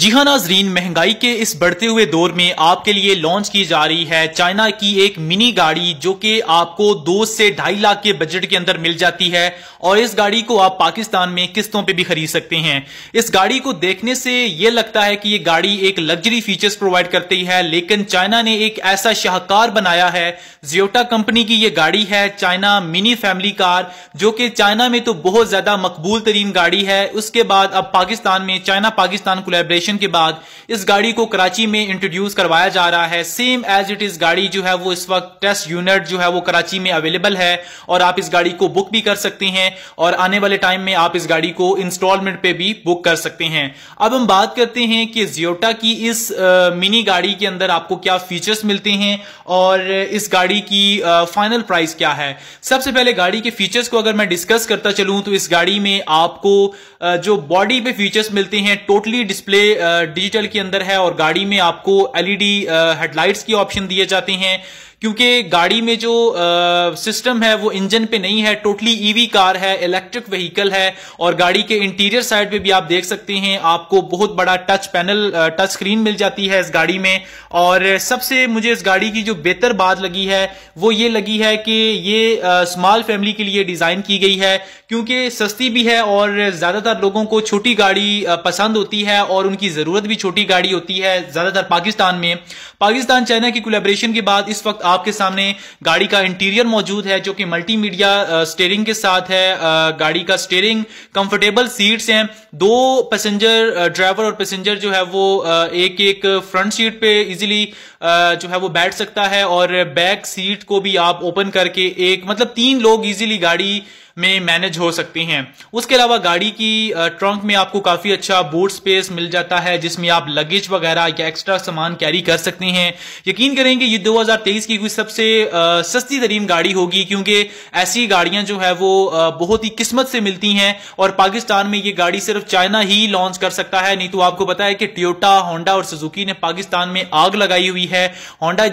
जी हाँ नाजरीन महंगाई के इस बढ़ते हुए दौर में आपके लिए लॉन्च की जा रही है चाइना की एक मिनी गाड़ी जो कि आपको दो से ढाई लाख के बजट के अंदर मिल जाती है और इस गाड़ी को आप पाकिस्तान में किस्तों पे भी खरीद सकते हैं इस गाड़ी को देखने से यह लगता है कि ये गाड़ी एक लग्जरी फीचर्स प्रोवाइड करती है लेकिन चाइना ने एक ऐसा शाहकार बनाया है जियोटा कंपनी की यह गाड़ी है चाइना मिनी फैमिली कार जो कि चाइना में तो बहुत ज्यादा मकबूल तरीन गाड़ी है उसके बाद अब पाकिस्तान में चाइना पाकिस्तान कोलेब्रेशन वेरिफिकेशन के बाद इस गाड़ी को कराची में इंट्रोड्यूस करवाया जा रहा है सेम एज इट इज गाड़ी जो है वो इस वक्त टेस्ट यूनिट जो है वो कराची में अवेलेबल है और आप इस गाड़ी को बुक भी कर सकते हैं और आने वाले टाइम में आप इस गाड़ी को इंस्टॉलमेंट पे भी बुक कर सकते हैं अब हम बात करते हैं कि जियोटा की इस मिनी गाड़ी के अंदर आपको क्या फीचर्स मिलते हैं और इस गाड़ी की फाइनल प्राइस क्या है सबसे पहले गाड़ी के फीचर्स को अगर मैं डिस्कस करता चलूं तो इस गाड़ी में आपको जो बॉडी पे फीचर्स मिलते हैं टोटली डिस्प्ले डिजिटल के अंदर है और गाड़ी में आपको एलईडी हेडलाइट्स की ऑप्शन दिए जाते हैं क्योंकि गाड़ी में जो सिस्टम है वो इंजन पे नहीं है टोटली ईवी कार है इलेक्ट्रिक व्हीकल है और गाड़ी के इंटीरियर साइड पे भी आप देख सकते हैं आपको बहुत बड़ा टच पैनल टच स्क्रीन मिल जाती है इस गाड़ी में और सबसे मुझे इस गाड़ी की जो बेहतर बात लगी है वो ये लगी है कि ये स्मॉल फैमिली के लिए डिजाइन की गई है क्योंकि सस्ती भी है और ज्यादातर लोगों को छोटी गाड़ी पसंद होती है और उनकी जरूरत भी छोटी गाड़ी होती है ज्यादातर पाकिस्तान में पाकिस्तान चाइना की कोलेब्रेशन के बाद इस वक्त आपके सामने गाड़ी का इंटीरियर मौजूद है जो कि मल्टीमीडिया स्टेयरिंग के साथ है गाड़ी का स्टेयरिंग कंफर्टेबल सीट्स हैं दो पैसेंजर ड्राइवर और पैसेंजर जो है वो एक एक फ्रंट सीट पे इजीली जो है वो बैठ सकता है और बैक सीट को भी आप ओपन करके एक मतलब तीन लोग इजीली गाड़ी में मैनेज हो सकती हैं उसके अलावा गाड़ी की ट्रंक में आपको काफ़ी अच्छा बूट स्पेस मिल जाता है जिसमें आप लगेज वगैरह या एक्स्ट्रा सामान कैरी कर सकते हैं यकीन करें कि ये 2023 की कोई सबसे सस्ती तरीन गाड़ी होगी क्योंकि ऐसी गाड़ियां जो है वो बहुत ही किस्मत से मिलती हैं और पाकिस्तान में ये गाड़ी सिर्फ चाइना ही लॉन्च कर सकता है नहीं तो आपको पता है कि ट्योटा होंडा और सुजुकी ने पाकिस्तान में आग लगाई हुई है होंडा